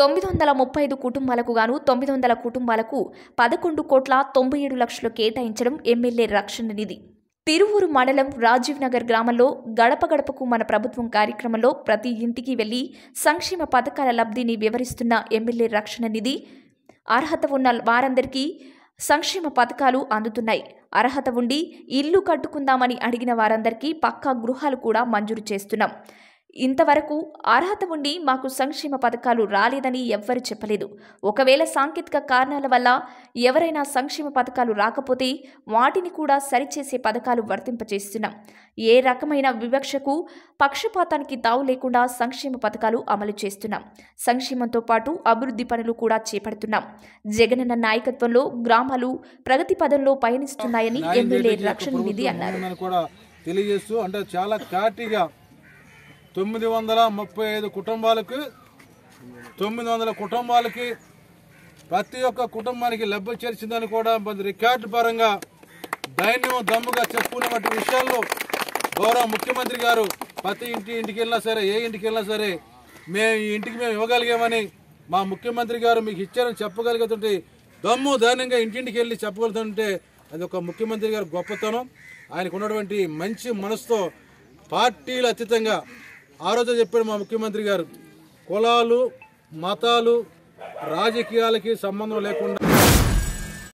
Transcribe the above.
తొమ్మిది వందల ముప్పై ఐదు కుటుంబాలకు గాను తొమ్మిది వందల కుటుంబాలకు పదకొండు కోట్ల తొంభై ఏడు లక్షలు కేటాయించడం ఎమ్మెల్యే రక్షణ నిధి తిరువూరు మండలం రాజీవ్ నగర్ గ్రామంలో గడప గడపకు మన ప్రభుత్వం కార్యక్రమంలో ప్రతి ఇంటికి వెళ్లి సంక్షేమ పథకాల లబ్ధిని వివరిస్తున్న ఎమ్మెల్యే రక్షణ నిధి అర్హత ఉన్న వారందరికీ సంక్షేమ పథకాలు అందుతున్నాయి అర్హత ఉండి ఇల్లు కట్టుకుందామని అడిగిన వారందరికీ పక్కా గృహాలు కూడా మంజూరు చేస్తున్నాం ఇంతవరకు అర్హత ఉండి మాకు సంక్షేమ పథకాలు రాలేదని ఎవ్వరు చెప్పలేదు ఒకవేళ సాంకేతిక కారణాల వల్ల ఎవరైనా సంక్షేమ పథకాలు రాకపోతే వాటిని కూడా సరిచేసే పథకాలు వర్తింపజేస్తున్నాం ఏ రకమైన వివక్షకు పక్షపాతానికి తావు లేకుండా సంక్షేమ పథకాలు అమలు చేస్తున్నాం సంక్షేమంతో పాటు అభివృద్ధి పనులు కూడా చేపడుతున్నాం జగనన్న నాయకత్వంలో గ్రామాలు ప్రగతి పదంలో పయనిస్తున్నాయని ఎమ్మెల్యే రక్షణ నిధి అన్నారు తెలియజేస్తూ అంటే చాలా కాటిగా తొమ్మిది వందల ముప్పై ఐదు కుటుంబాలకు తొమ్మిది వందల కుటుంబాలకి ప్రతి ఒక్క కుటుంబానికి లభ్య చేర్చిందని కూడా రికార్డు పరంగా దైన్యం దమ్ముగా చెప్పుకున్నటువంటి విషయాల్లో గౌరవ ముఖ్యమంత్రి గారు ప్రతి ఇంటి ఇంటికి వెళ్ళినా సరే ఏ ఇంటికి వెళ్ళినా సరే మేము ఈ ఇంటికి మేము ఇవ్వగలిగామని మా ముఖ్యమంత్రి గారు మీకు ఇచ్చారని చెప్పగలుగుతుంటే దమ్ము దైన్యంగా ఇంటింటికి వెళ్ళి చెప్పగలుగుతుంటే అది ఒక ముఖ్యమంత్రి గారి గొప్పతనం ఆయనకు ఉన్నటువంటి మంచి మనసుతో పార్టీలు అతీతంగా ఆ రోజు చెప్పాడు మా ముఖ్యమంత్రి గారు కులాలు మతాలు రాజకీయాలకి సంబంధం లేకుండా